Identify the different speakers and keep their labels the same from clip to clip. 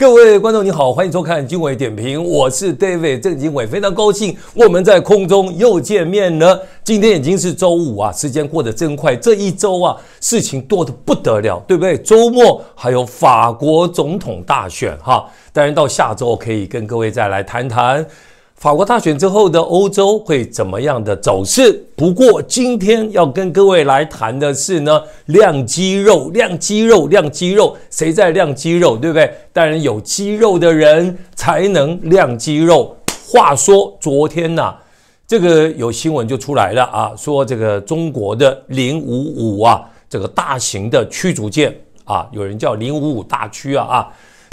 Speaker 1: 各位观众，你好，欢迎收看经纬点评，我是 David 郑经纬，非常高兴我们在空中又见面了。今天已经是周五啊，时间过得真快，这一周啊事情多得不得了，对不对？周末还有法国总统大选哈，当然到下周可以跟各位再来谈谈。法国大选之后的欧洲会怎么样的走势？不过今天要跟各位来谈的是呢，亮肌肉，亮肌肉，亮肌肉，谁在亮肌肉，对不对？当然有肌肉的人才能亮肌肉。话说昨天呢，这个有新闻就出来了啊，说这个中国的零五五啊，这个大型的驱逐舰啊，有人叫零五五大驱啊啊。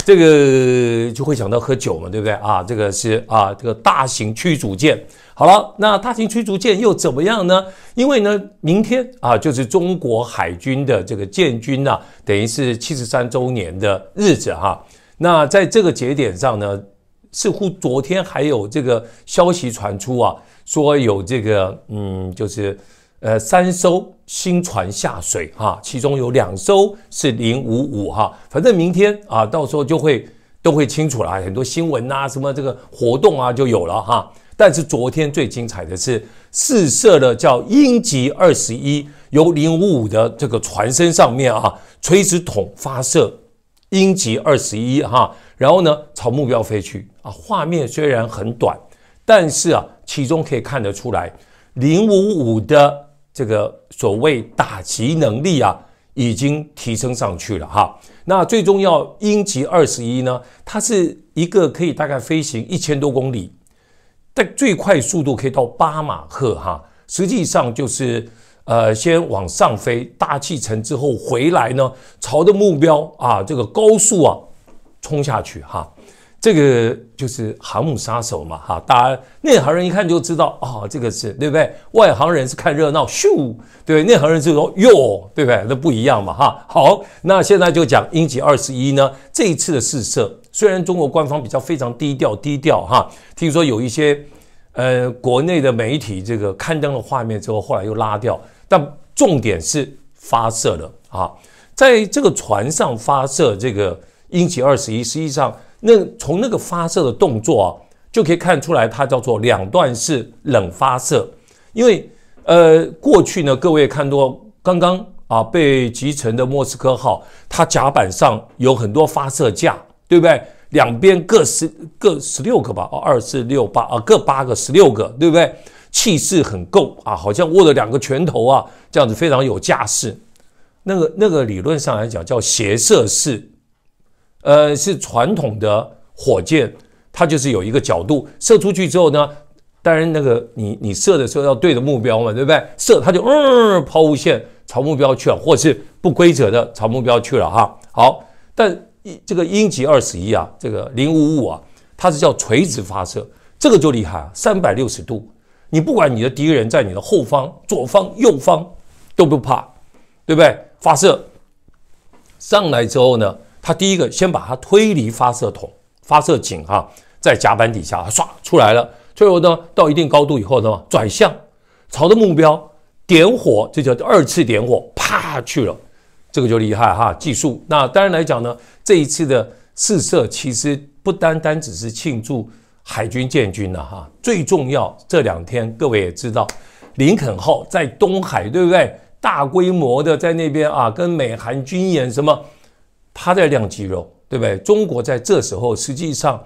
Speaker 1: 这个就会想到喝酒嘛，对不对啊？这个是啊，这个大型驱逐舰。好了，那大型驱逐舰又怎么样呢？因为呢，明天啊，就是中国海军的这个建军呐，等于是七十三周年的日子哈。那在这个节点上呢，似乎昨天还有这个消息传出啊，说有这个嗯，就是。呃，三艘新船下水哈，其中有两艘是零五五哈，反正明天啊，到时候就会都会清楚了，很多新闻啊，什么这个活动啊就有了哈。但是昨天最精彩的是试射的叫鹰击二十一，由零五五的这个船身上面啊，垂直筒发射鹰击二十一哈，然后呢朝目标飞去啊，画面虽然很短，但是啊，其中可以看得出来零五五的。这个所谓打击能力啊，已经提升上去了哈。那最重要，鹰击二十一呢，它是一个可以大概飞行一千多公里，但最快速度可以到八马赫哈。实际上就是呃，先往上飞大气层之后回来呢，朝着目标啊这个高速啊冲下去哈。这个就是航母杀手嘛，哈，大家内行人一看就知道，啊，这个是对不对？外行人是看热闹，咻，对，内行人是说哟，对不对？那不一样嘛，哈。好，那现在就讲鹰击二十一呢，这一次的试射，虽然中国官方比较非常低调，低调哈，听说有一些呃国内的媒体这个刊登了画面之后，后来又拉掉，但重点是发射的啊，在这个船上发射这个鹰击二十一，实际上。那从那个发射的动作啊，就可以看出来，它叫做两段式冷发射。因为，呃，过去呢，各位看到刚刚啊被集成的莫斯科号，它甲板上有很多发射架，对不对？两边各十各十六个吧，哦，二四六八啊，各八个，十六个，对不对？气势很够啊，好像握了两个拳头啊，这样子非常有架势。那个那个理论上来讲，叫斜射式。呃，是传统的火箭，它就是有一个角度射出去之后呢，当然那个你你射的时候要对着目标嘛，对不对？射它就嗯抛物线朝目标去了，或是不规则的朝目标去了哈。好，但一这个鹰击二十一啊，这个零五五啊，它是叫垂直发射，这个就厉害啊三百六十度，你不管你的敌人在你的后方、左方、右方都不怕，对不对？发射上来之后呢？他第一个先把它推离发射筒、发射井啊，在甲板底下唰出来了，最后呢到一定高度以后呢转向，朝的目标点火，这叫二次点火，啪去了，这个就厉害哈，技术。那当然来讲呢，这一次的试射其实不单单只是庆祝海军建军了哈，最重要这两天各位也知道，林肯号在东海对不对？大规模的在那边啊，跟美韩军演什么？他在练肌肉，对不对？中国在这时候实际上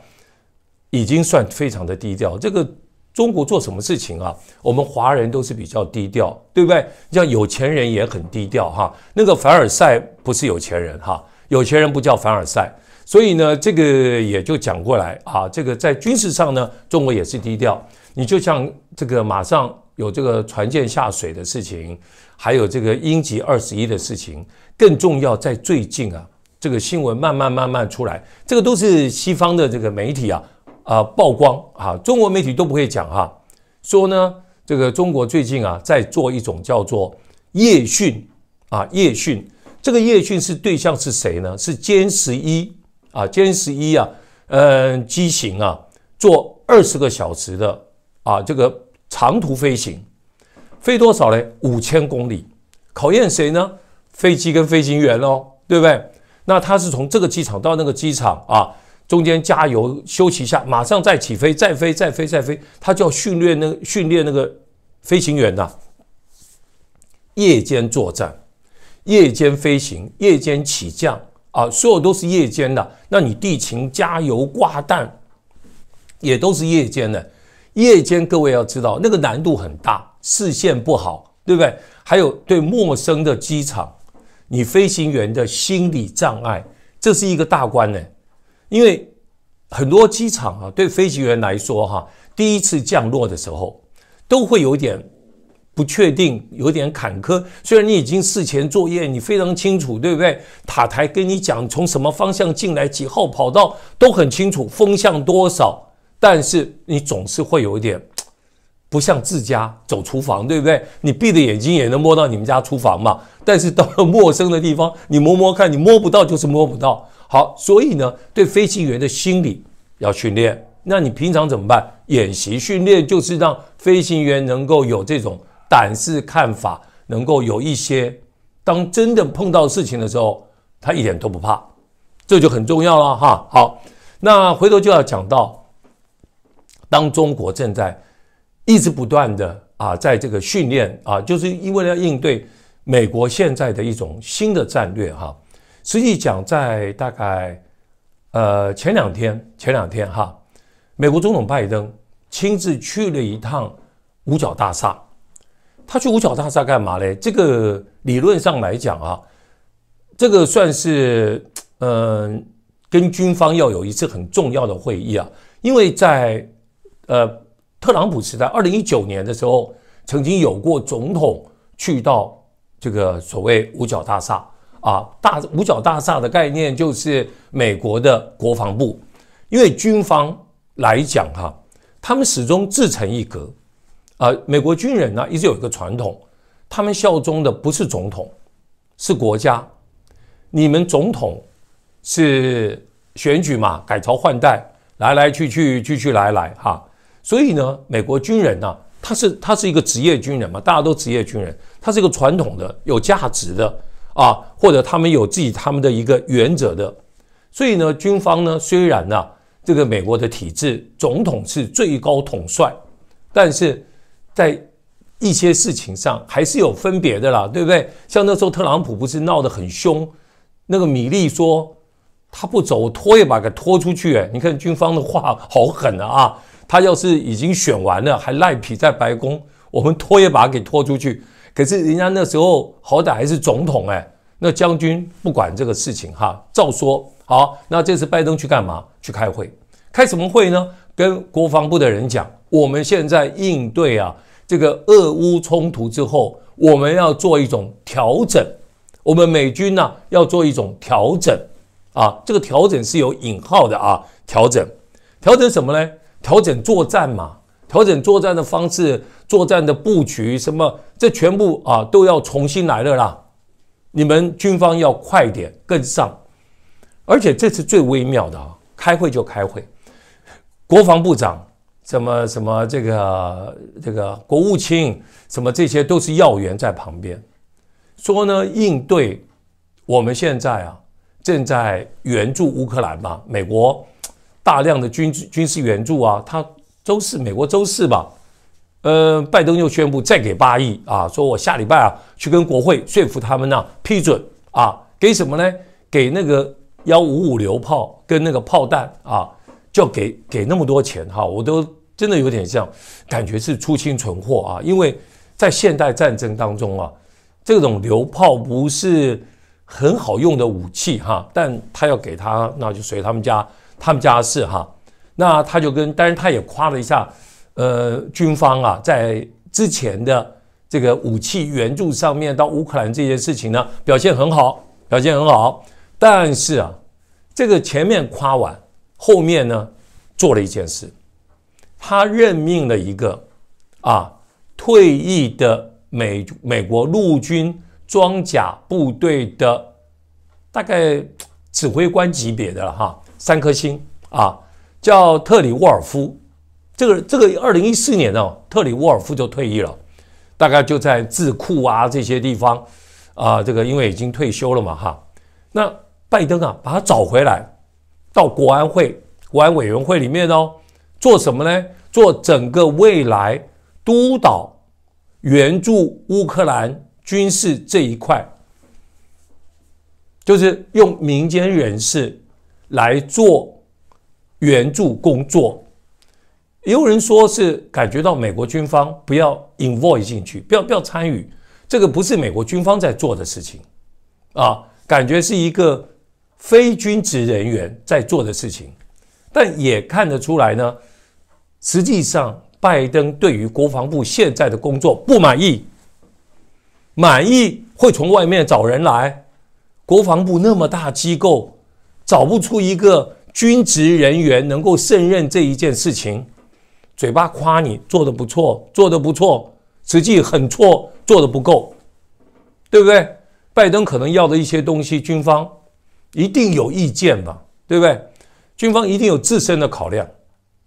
Speaker 1: 已经算非常的低调。这个中国做什么事情啊？我们华人都是比较低调，对不对？像有钱人也很低调哈。那个凡尔赛不是有钱人哈，有钱人不叫凡尔赛。所以呢，这个也就讲过来啊。这个在军事上呢，中国也是低调。你就像这个马上有这个船舰下水的事情，还有这个英击二十一的事情，更重要在最近啊。这个新闻慢慢慢慢出来，这个都是西方的这个媒体啊啊曝光啊，中国媒体都不会讲哈。说呢，这个中国最近啊在做一种叫做夜训啊夜训，这个夜训是对象是谁呢？是歼十一啊歼十一啊，嗯，机型啊，做二十个小时的啊这个长途飞行，飞多少嘞？五千公里，考验谁呢？飞机跟飞行员哦，对不对？那他是从这个机场到那个机场啊，中间加油、休息一下，马上再起飞、再飞、再飞、再飞，他就要训练那个训练那个飞行员呐。夜间作战、夜间飞行、夜间起降啊，所有都是夜间的。那你地勤加油、挂弹也都是夜间的。夜间各位要知道，那个难度很大，视线不好，对不对？还有对陌生的机场。你飞行员的心理障碍，这是一个大关呢。因为很多机场啊，对飞行员来说哈，第一次降落的时候都会有点不确定，有点坎坷。虽然你已经事前作业，你非常清楚，对不对？塔台跟你讲从什么方向进来，几号跑道都很清楚，风向多少，但是你总是会有一点。不像自家走厨房，对不对？你闭着眼睛也能摸到你们家厨房嘛。但是到了陌生的地方，你摸摸看，你摸不到就是摸不到。好，所以呢，对飞行员的心理要训练。那你平常怎么办？演习训练就是让飞行员能够有这种胆识、看法，能够有一些，当真的碰到事情的时候，他一点都不怕，这就很重要了哈。好，那回头就要讲到，当中国正在。一直不断的啊，在这个训练啊，就是因为要应对美国现在的一种新的战略哈。实际讲，在大概呃前两天，前两天哈，美国总统拜登亲自去了一趟五角大厦。他去五角大厦干嘛呢？这个理论上来讲啊，这个算是嗯跟军方要有一次很重要的会议啊，因为在呃。特朗普时代，二零一九年的时候，曾经有过总统去到这个所谓五角大厦啊，大五角大厦的概念就是美国的国防部。因为军方来讲哈，他们始终自成一格啊。美国军人呢，一直有一个传统，他们效忠的不是总统，是国家。你们总统是选举嘛，改朝换代，来来去去，去去来来，哈。所以呢，美国军人呢，他是他是一个职业军人嘛，大家都职业军人，他是一个传统的、有价值的啊，或者他们有自己他们的一个原则的。所以呢，军方呢，虽然呢，这个美国的体制，总统是最高统帅，但是在一些事情上还是有分别的啦，对不对？像那时候特朗普不是闹得很凶，那个米利说他不走，拖也把他拖出去，哎，你看军方的话好狠啊！啊。他要是已经选完了，还赖皮在白宫，我们拖也把他给拖出去。可是人家那时候好歹还是总统哎，那将军不管这个事情哈。照说好，那这次拜登去干嘛？去开会，开什么会呢？跟国防部的人讲，我们现在应对啊这个俄乌冲突之后，我们要做一种调整，我们美军呢要做一种调整啊。这个调整是有引号的啊，调整，调整什么呢？调整作战嘛，调整作战的方式、作战的布局，什么这全部啊都要重新来了啦！你们军方要快点跟上，而且这次最微妙的啊，开会就开会，国防部长、什么什么这个这个国务卿，什么这些都是要员在旁边，说呢应对我们现在啊正在援助乌克兰嘛，美国。大量的军军事援助啊，他周四美国周四吧，呃，拜登又宣布再给八亿啊，说我下礼拜啊去跟国会说服他们呢批准啊，给什么呢？给那个幺五五榴炮跟那个炮弹啊，就给给那么多钱哈，我都真的有点像感觉是出清存货啊，因为在现代战争当中啊，这种榴炮不是很好用的武器哈，但他要给他，那就随他们家。他们家是哈，那他就跟，但是他也夸了一下，呃，军方啊，在之前的这个武器援助上面到乌克兰这件事情呢，表现很好，表现很好。但是啊，这个前面夸完，后面呢做了一件事，他任命了一个啊，退役的美美国陆军装甲部队的大概指挥官级别的哈。三颗星啊，叫特里沃尔夫，这个这个二零一四年哦，特里沃尔夫就退役了，大概就在智库啊这些地方啊，这个因为已经退休了嘛哈。那拜登啊，把他找回来，到国安会国安委员会里面哦，做什么呢？做整个未来督导援助乌克兰军事这一块，就是用民间人士。来做援助工作，也有人说是感觉到美国军方不要 involve 进去，不要不要参与，这个不是美国军方在做的事情啊，感觉是一个非军职人员在做的事情。但也看得出来呢，实际上拜登对于国防部现在的工作不满意，满意会从外面找人来，国防部那么大机构。找不出一个军职人员能够胜任这一件事情，嘴巴夸你做得不错，做得不错，实际很错，做得不够，对不对？拜登可能要的一些东西，军方一定有意见吧，对不对？军方一定有自身的考量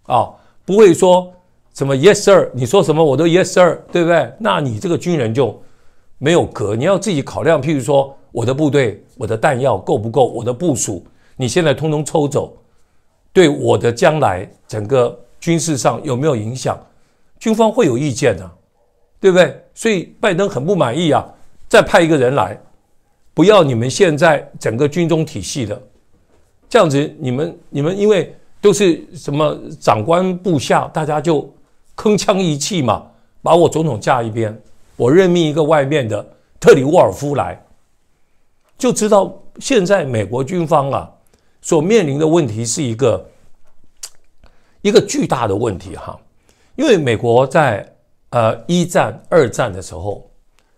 Speaker 1: 啊，不会说什么 yes sir，你说什么我都 yes sir，对不对？那你这个军人就没有格，你要自己考量，譬如说我的部队、我的弹药够不够，我的部署。你现在通通抽走，对我的将来整个军事上有没有影响？军方会有意见的，对不对？所以拜登很不满意啊，再派一个人来，不要你们现在整个军中体系的，这样子你们你们因为都是什么长官部下，大家就铿锵一气嘛，把我总统架一边，我任命一个外面的特里沃尔夫来，就知道现在美国军方啊。所面临的问题是一个一个巨大的问题哈，因为美国在呃一战、二战的时候，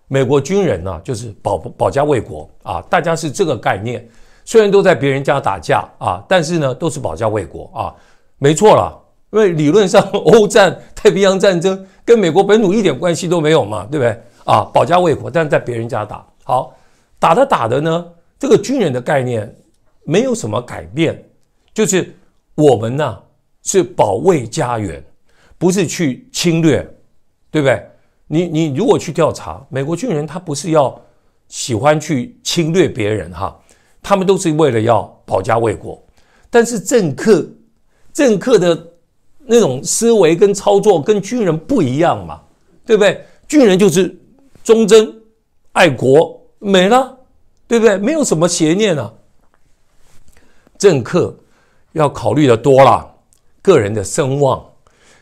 Speaker 1: 美国军人呢就是保保家卫国啊，大家是这个概念。虽然都在别人家打架啊，但是呢都是保家卫国啊，没错了。因为理论上 欧战、太平洋战争跟美国本土一点关系都没有嘛，对不对？啊，保家卫国，但是在别人家打。好，打的打的呢，这个军人的概念。没有什么改变，就是我们呢是保卫家园，不是去侵略，对不对？你你如果去调查，美国军人他不是要喜欢去侵略别人哈，他们都是为了要保家卫国。但是政客，政客的那种思维跟操作跟军人不一样嘛，对不对？军人就是忠贞、爱国，没了，对不对？没有什么邪念啊。政客要考虑的多了，个人的声望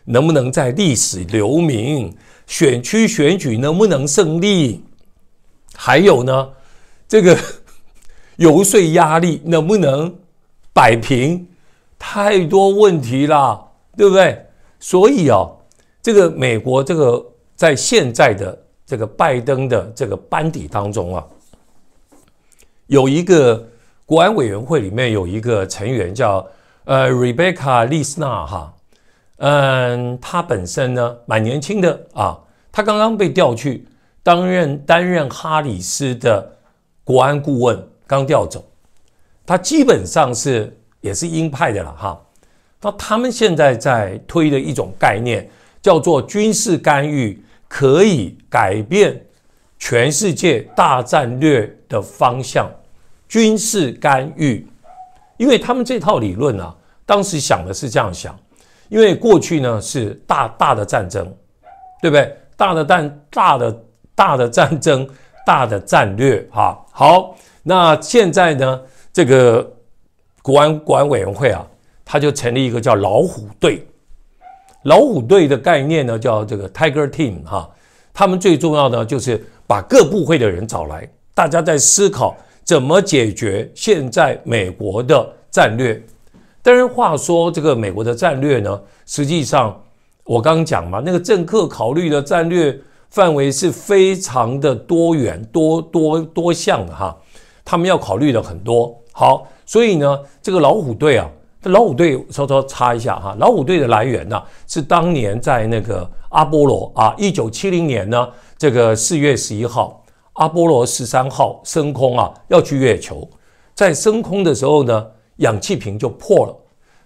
Speaker 1: 能不能在历史留名？选区选举能不能胜利？还有呢，这个 游说压力能不能摆平？太多问题了，对不对？所以啊，这个美国这个在现在的这个拜登的这个班底当中啊，有一个。国安委员会里面有一个成员叫呃 Rebecca 丽斯纳哈，嗯，她本身呢蛮年轻的啊，她刚刚被调去担任担任哈里斯的国安顾问，刚调走，她基本上是也是鹰派的了哈。那他们现在在推的一种概念叫做军事干预，可以改变全世界大战略的方向。军事干预，因为他们这套理论呢，当时想的是这样想，因为过去呢是大大的战争，对不对？大的战大的大的战争，大的战略啊。好，那现在呢，这个国安国安委员会啊，他就成立一个叫老虎队。老虎队的概念呢，叫这个 Tiger Team 哈。他们最重要的就是把各部会的人找来，大家在思考。怎么解决现在美国的战略？但是话说，这个美国的战略呢，实际上我刚刚讲嘛，那个政客考虑的战略范围是非常的多元、多多多项的哈，他们要考虑的很多。好，所以呢，这个老虎队啊，老虎队稍稍插一下哈，老虎队的来源呢，是当年在那个阿波罗啊，一九七零年呢，这个四月十一号。阿波罗十三号升空啊，要去月球，在升空的时候呢，氧气瓶就破了。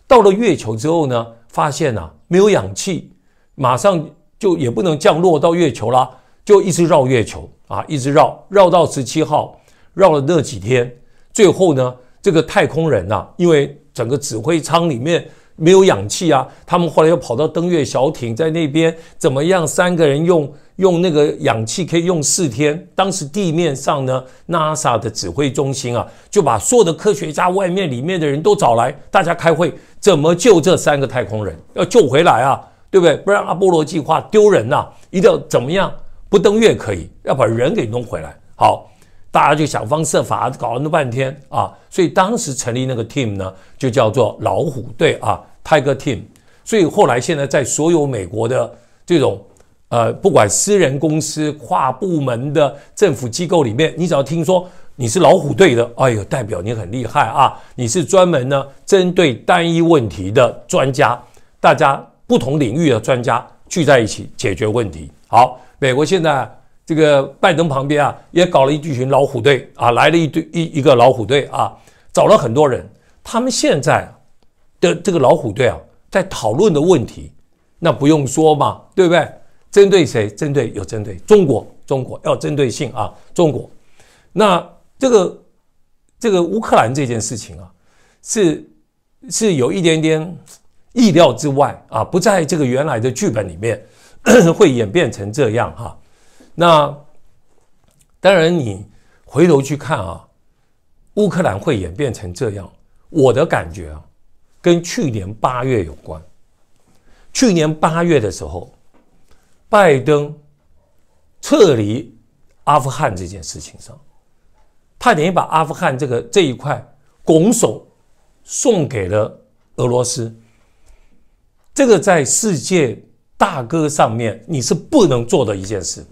Speaker 1: 到了月球之后呢，发现啊没有氧气，马上就也不能降落到月球啦，就一直绕月球啊，一直绕，绕到十七号，绕了那几天，最后呢，这个太空人啊，因为整个指挥舱里面。没有氧气啊！他们后来又跑到登月小艇，在那边怎么样？三个人用用那个氧气可以用四天。当时地面上呢，NASA 的指挥中心啊，就把所有的科学家、外面里面的人都找来，大家开会，怎么救这三个太空人？要救回来啊，对不对？不然阿波罗计划丢人呐！一定要怎么样？不登月可以，要把人给弄回来。好，大家就想方设法搞了那半天啊！所以当时成立那个 team 呢，就叫做老虎队啊。Tiger Team，所以后来现在在所有美国的这种呃，不管私人公司、跨部门的政府机构里面，你只要听说你是老虎队的，哎呦，代表你很厉害啊！你是专门呢针对单一问题的专家，大家不同领域的专家聚在一起解决问题。好，美国现在这个拜登旁边啊，也搞了一群老虎队啊，来了一堆一一个老虎队啊，找了很多人，他们现在。的这个老虎队啊，在讨论的问题，那不用说嘛，对不对？针对谁？针对有针对中国，中国要针对性啊，中国。那这个这个乌克兰这件事情啊，是是有一点点意料之外啊，不在这个原来的剧本里面 会演变成这样哈。那当然，你回头去看啊，乌克兰会演变成这样，我的感觉啊。跟去年八月有关。去年八月的时候，拜登撤离阿富汗这件事情上，他等于把阿富汗这个这一块拱手送给了俄罗斯。这个在世界大哥上面你是不能做的一件事。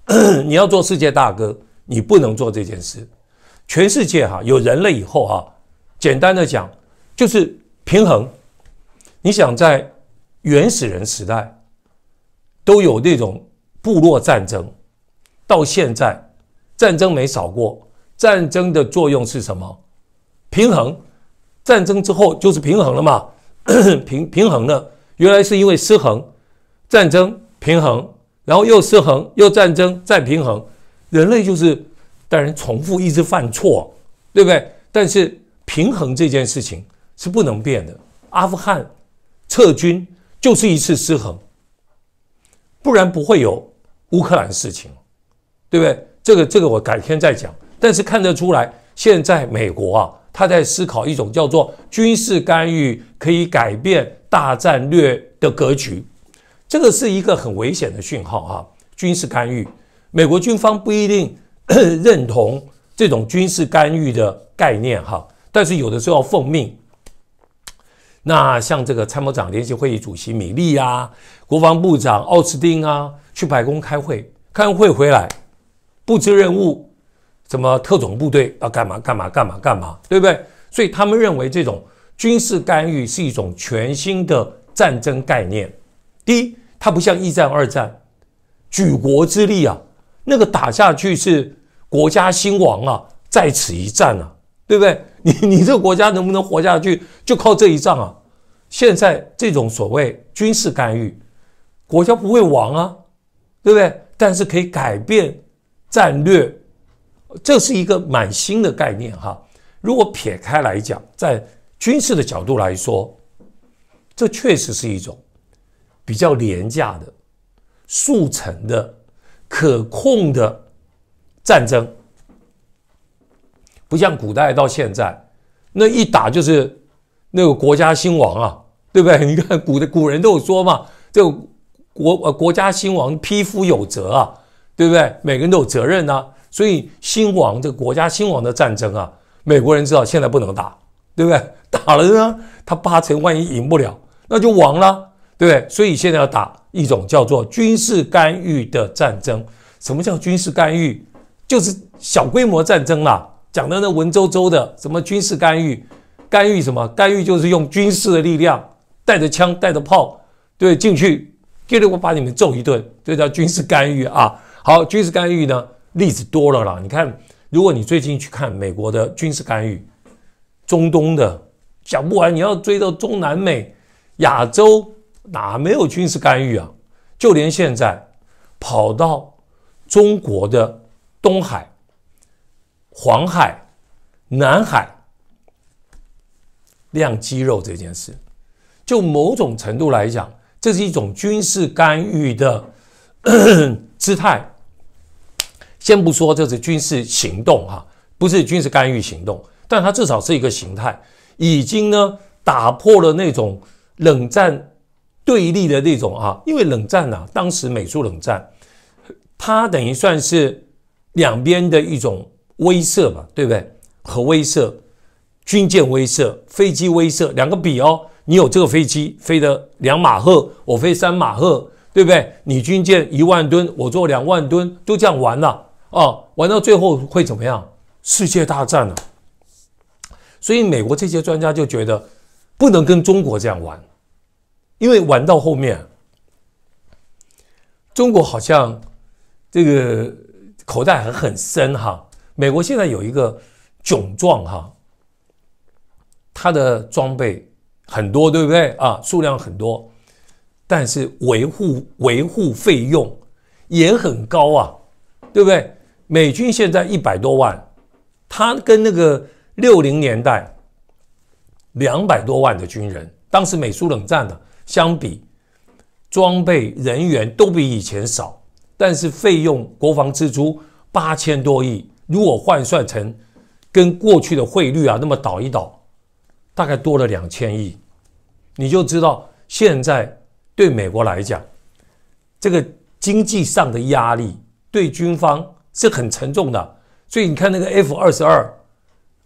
Speaker 1: 你要做世界大哥，你不能做这件事。全世界哈，有人类以后哈，简单的讲就是。平衡，你想在原始人时代都有那种部落战争，到现在战争没少过。战争的作用是什么？平衡。战争之后就是平衡了嘛？平平衡了。原来是因为失衡，战争平衡，然后又失衡，又战争再平衡。人类就是当然重复一直犯错，对不对？但是平衡这件事情。是不能变的。阿富汗撤军就是一次失衡，不然不会有乌克兰事情，对不对？这个这个我改天再讲。但是看得出来，现在美国啊，他在思考一种叫做军事干预可以改变大战略的格局，这个是一个很危险的讯号啊！军事干预，美国军方不一定 认同这种军事干预的概念哈，但是有的时候要奉命。那像这个参谋长联席会议主席米利啊，国防部长奥斯汀啊，去白宫开会，开会回来布置任务，什么特种部队要干嘛干嘛干嘛干嘛，对不对？所以他们认为这种军事干预是一种全新的战争概念。第一，它不像一战、二战，举国之力啊，那个打下去是国家兴亡啊，在此一战啊，对不对？你 你这个国家能不能活下去，就靠这一仗啊！现在这种所谓军事干预，国家不会亡啊，对不对？但是可以改变战略，这是一个蛮新的概念哈。如果撇开来讲，在军事的角度来说，这确实是一种比较廉价的、速成的、可控的战争。不像古代到现在，那一打就是 那个国家兴亡啊，对不对？你看古的古人都有说嘛，这个国呃国家兴亡，匹夫有责啊，对不对？每个人都有责任呢。所以兴亡这国家兴亡的战争啊，美国人知道现在不能打，对不对？打了呢，他八成万一赢不了，那就亡了，对不对？所以现在要打一种叫做军事干预的战争。什么叫军事干预？就是小规模战争啦。讲的那文绉绉的，什么军事干预？干预什么？干预就是用军事的力量，带着枪带着炮，对进去，结果把你们揍一顿，这叫军事干预啊！好，军事干预呢例子多了啦。你看，如果你最近去看美国的军事干预，中东的讲不完，你要追到中南美、亚洲，哪没有军事干预啊？就连现在跑到中国的东海。黄海、南海亮肌肉这件事，就某种程度来讲，这是一种军事干预的 姿态。先不说这是军事行动哈，不是军事干预行动，但它至少是一个形态，已经呢打破了那种冷战对立的那种啊。因为冷战啊，当时美苏冷战，它等于算是两边的一种。威慑吧，对不对？核威慑、军舰威慑、飞机威慑，两个比哦。你有这个飞机飞的两马赫，我飞三马赫，对不对？你军舰一万吨，我做两万吨，都这样玩了啊！玩到最后会怎么样？世界大战了。所以美国这些专家就觉得，不能跟中国这样玩，因为玩到后面，中国好像这个口袋还很深哈。美国现在有一个窘状哈，它的装备很多，对不对啊？数量很多，但是维护维护费用也很高啊，对不对？美军现在一百多万，他跟那个六零年代两百多万的军人，当时美苏冷战的相比，装备人员都比以前少，但是费用国防支出八千多亿。如果换算成跟过去的汇率啊，那么倒一倒，大概多了两千亿，你就知道现在对美国来讲，这个经济上的压力对军方是很沉重的。所以你看那个 F 二十二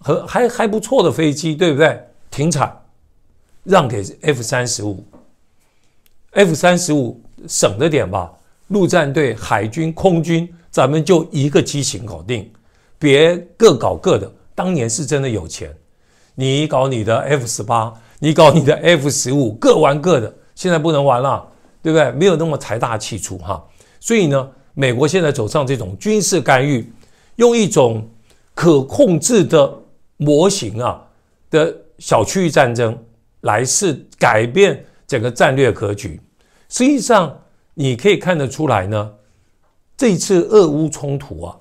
Speaker 1: 和还还不错的飞机，对不对？停产，让给 F 三十五，F 三十五省着点吧。陆战队、海军、空军，咱们就一个机型搞定。别各搞各的，当年是真的有钱，你搞你的 F 十八，你搞你的 F 十五，各玩各的。现在不能玩了，对不对？没有那么财大气粗哈。所以呢，美国现在走上这种军事干预，用一种可控制的模型啊的小区域战争来是改变整个战略格局。实际上，你可以看得出来呢，这次俄乌冲突啊。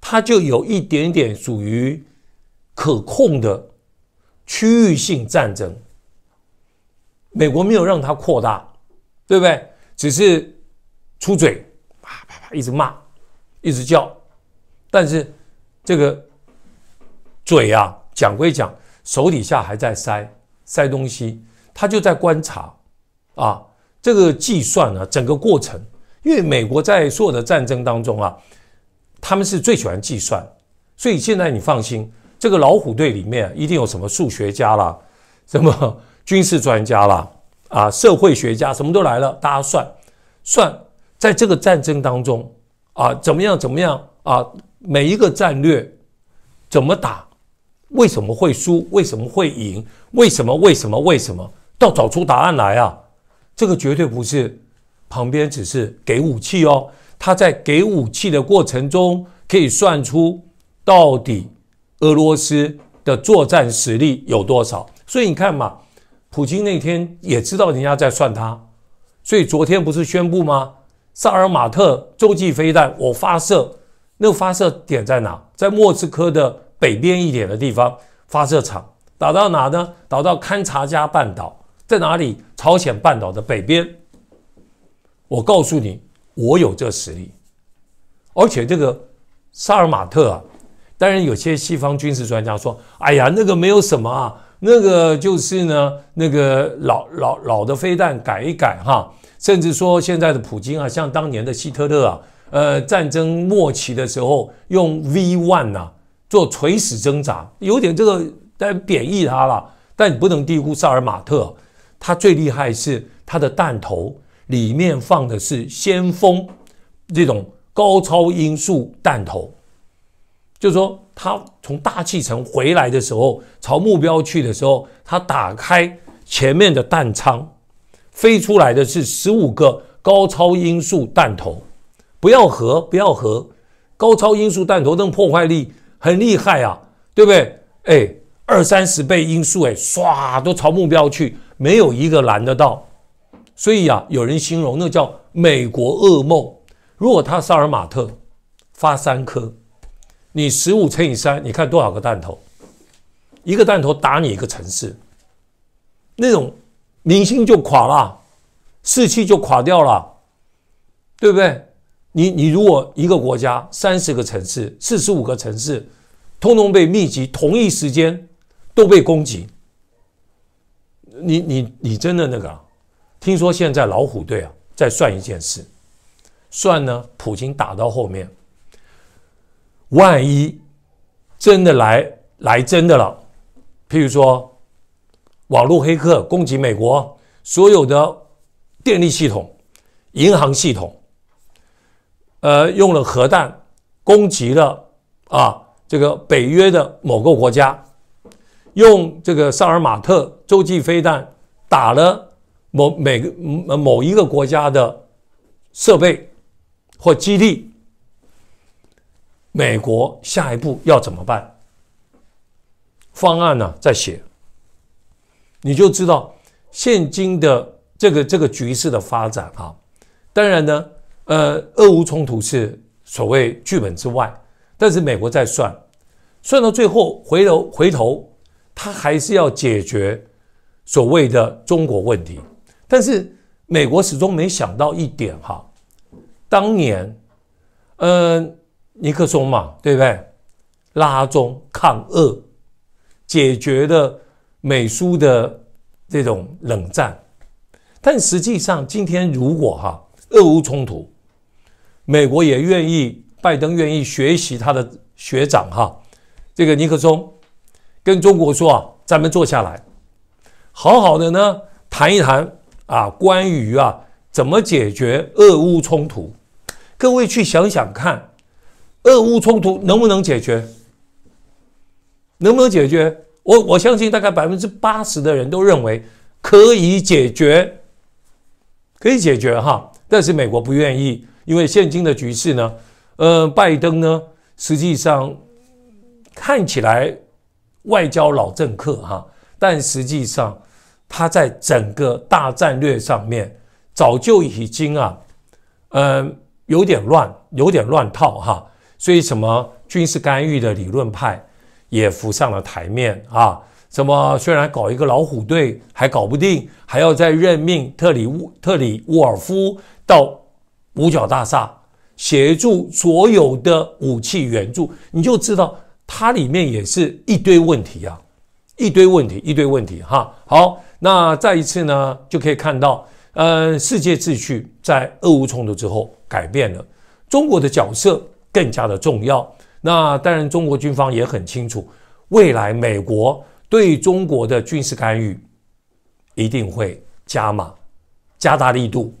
Speaker 1: 它就有一点点属于可控的区域性战争。美国没有让它扩大，对不对？只是出嘴，啪啪啪，一直骂，一直叫，但是这个嘴啊，讲归讲，手底下还在塞塞东西，他就在观察啊，这个计算啊，整个过程，因为美国在所有的战争当中啊。他们是最喜欢计算，所以现在你放心，这个老虎队里面一定有什么数学家啦，什么军事专家啦，啊，社会学家什么都来了，大家算，算，在这个战争当中啊，怎么样，怎么样啊，每一个战略怎么打，为什么会输，为什么会赢，为什么，为什么，为什么，要找出答案来啊，这个绝对不是旁边只是给武器哦。他在给武器的过程中，可以算出到底俄罗斯的作战实力有多少。所以你看嘛，普京那天也知道人家在算他，所以昨天不是宣布吗？萨尔马特洲际飞弹，我发射，那个发射点在哪？在莫斯科的北边一点的地方发射场，打到哪呢？打到勘察加半岛，在哪里？朝鲜半岛的北边。我告诉你。我有这实力，而且这个萨尔马特啊，当然有些西方军事专家说：“哎呀，那个没有什么啊，那个就是呢，那个老老老的飞弹改一改哈。”甚至说现在的普京啊，像当年的希特勒啊，呃，战争末期的时候用 V one 啊做垂死挣扎，有点这个在贬义他了。但你不能低估萨尔马特，它最厉害是它的弹头。里面放的是先锋这种高超音速弹头，就是说，它从大气层回来的时候，朝目标去的时候，它打开前面的弹仓，飞出来的是十五个高超音速弹头，不要核，不要核，高超音速弹头，那破坏力很厉害啊，对不对？哎，二三十倍音速，哎，唰，都朝目标去，没有一个拦得到。所以呀，有人形容那叫美国噩梦。如果他萨尔马特发三颗，你十五乘以三，你看多少个弹头？一个弹头打你一个城市，那种民心就垮了，士气就垮掉了，对不对？你你如果一个国家三十个城市、四十五个城市，通通被密集同一时间都被攻击，你你你真的那个。听说现在老虎队啊在算一件事，算呢，普京打到后面，万一真的来来真的了，譬如说，网络黑客攻击美国所有的电力系统、银行系统，呃，用了核弹攻击了啊这个北约的某个国家，用这个萨尔马特洲际飞弹打了。某每个某一个国家的设备或基地，美国下一步要怎么办？方案呢在写，你就知道现今的这个这个局势的发展啊。当然呢，呃，俄乌冲突是所谓剧本之外，但是美国在算，算到最后回头回头，他还是要解决所谓的中国问题。但是美国始终没想到一点哈，当年呃尼克松嘛，对不对？拉中抗俄，解决了美苏的这种冷战。但实际上，今天如果哈俄乌冲突，美国也愿意，拜登愿意学习他的学长哈，这个尼克松跟中国说啊，咱们坐下来，好好的呢谈一谈。啊，关于啊怎么解决俄乌冲突，各位去想想看，俄乌冲突能不能解决？能不能解决？我我相信大概百分之八十的人都认为可以解决，可以解决哈。但是美国不愿意，因为现今的局势呢，呃，拜登呢，实际上看起来外交老政客哈，但实际上。他在整个大战略上面早就已经啊，呃，有点乱，有点乱套哈。所以什么军事干预的理论派也浮上了台面啊。什么虽然搞一个老虎队还搞不定，还要再任命特里乌特里沃尔夫到五角大厦协助所有的武器援助，你就知道它里面也是一堆问题啊，一堆问题，一堆问题哈。好。那再一次呢，就可以看到，呃，世界秩序在俄乌冲突之后改变了，中国的角色更加的重要。那当然，中国军方也很清楚，未来美国对中国的军事干预一定会加码、加大力度，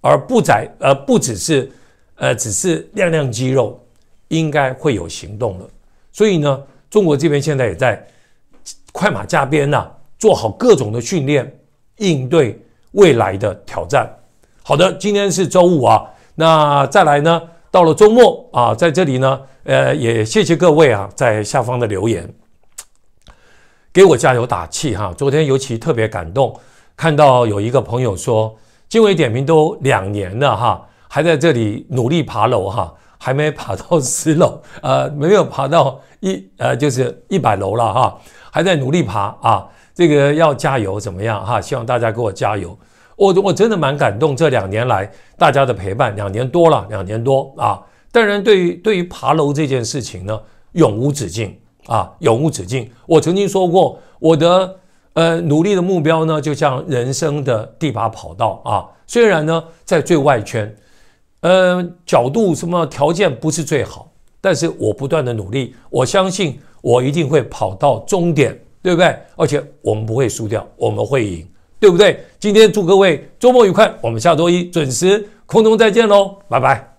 Speaker 1: 而不在，而不只是，呃，只是亮亮肌肉，应该会有行动了。所以呢，中国这边现在也在快马加鞭呐。做好各种的训练，应对未来的挑战。好的，今天是周五啊，那再来呢？到了周末啊，在这里呢，呃，也谢谢各位啊，在下方的留言，给我加油打气哈。昨天尤其特别感动，看到有一个朋友说，经纬点评都两年了哈，还在这里努力爬楼哈，还没爬到十楼，呃，没有爬到一呃，就是一百楼了哈，还在努力爬啊。这个要加油，怎么样哈？希望大家给我加油，我我真的蛮感动。这两年来大家的陪伴，两年多了，两年多啊。当然，对于对于爬楼这件事情呢，永无止境啊，永无止境。我曾经说过，我的呃努力的目标呢，就像人生的第八跑道啊。虽然呢在最外圈，呃角度什么条件不是最好，但是我不断的努力，我相信我一定会跑到终点。对不对？而且我们不会输掉，我们会赢，对不对？今天祝各位周末愉快，我们下周一准时空中再见喽，拜拜。